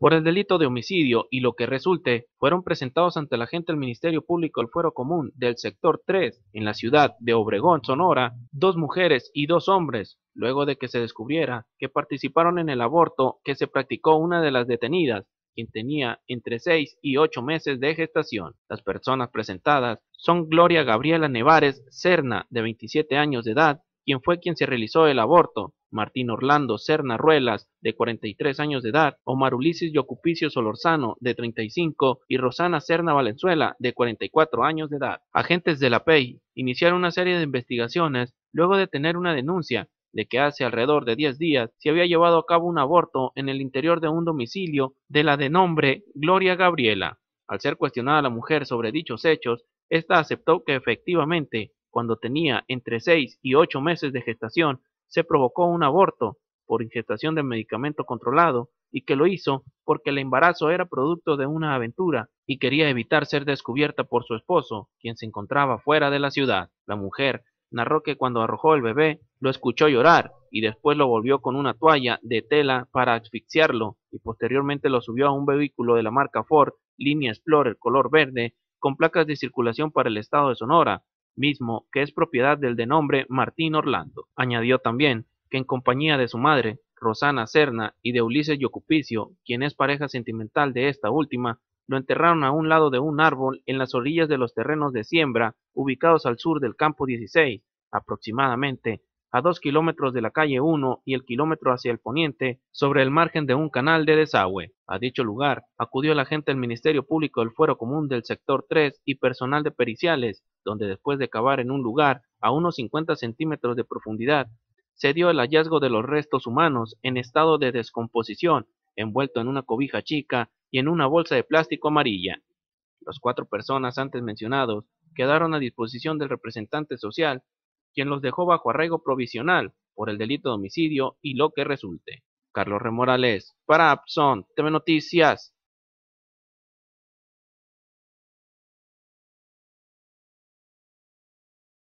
por el delito de homicidio y lo que resulte, fueron presentados ante la gente del Ministerio Público del Fuero Común del Sector 3, en la ciudad de Obregón, Sonora, dos mujeres y dos hombres, luego de que se descubriera que participaron en el aborto que se practicó una de las detenidas, quien tenía entre 6 y 8 meses de gestación. Las personas presentadas son Gloria Gabriela Nevares Cerna, de 27 años de edad, quien fue quien se realizó el aborto, Martín Orlando Cerna Ruelas, de 43 años de edad, Omar Ulises Yocupicio Solorzano, de 35, y Rosana Cerna Valenzuela, de 44 años de edad. Agentes de la PEI iniciaron una serie de investigaciones luego de tener una denuncia de que hace alrededor de 10 días se había llevado a cabo un aborto en el interior de un domicilio de la de nombre Gloria Gabriela. Al ser cuestionada la mujer sobre dichos hechos, esta aceptó que efectivamente cuando tenía entre seis y ocho meses de gestación, se provocó un aborto por ingestación de medicamento controlado y que lo hizo porque el embarazo era producto de una aventura y quería evitar ser descubierta por su esposo, quien se encontraba fuera de la ciudad. La mujer narró que cuando arrojó el bebé lo escuchó llorar y después lo volvió con una toalla de tela para asfixiarlo y posteriormente lo subió a un vehículo de la marca Ford, línea Explorer color verde, con placas de circulación para el estado de Sonora, mismo que es propiedad del de nombre Martín Orlando. Añadió también que en compañía de su madre, Rosana Serna, y de Ulises Yocupicio, quien es pareja sentimental de esta última, lo enterraron a un lado de un árbol en las orillas de los terrenos de siembra ubicados al sur del campo 16, aproximadamente a dos kilómetros de la calle 1 y el kilómetro hacia el poniente, sobre el margen de un canal de desagüe. A dicho lugar acudió la gente del Ministerio Público del Fuero Común del Sector 3 y personal de periciales, donde después de cavar en un lugar a unos cincuenta centímetros de profundidad, se dio el hallazgo de los restos humanos en estado de descomposición, envuelto en una cobija chica y en una bolsa de plástico amarilla. Las cuatro personas antes mencionados quedaron a disposición del representante social quien los dejó bajo arraigo provisional por el delito de homicidio y lo que resulte. Carlos Remorales, para Abson, TV Noticias.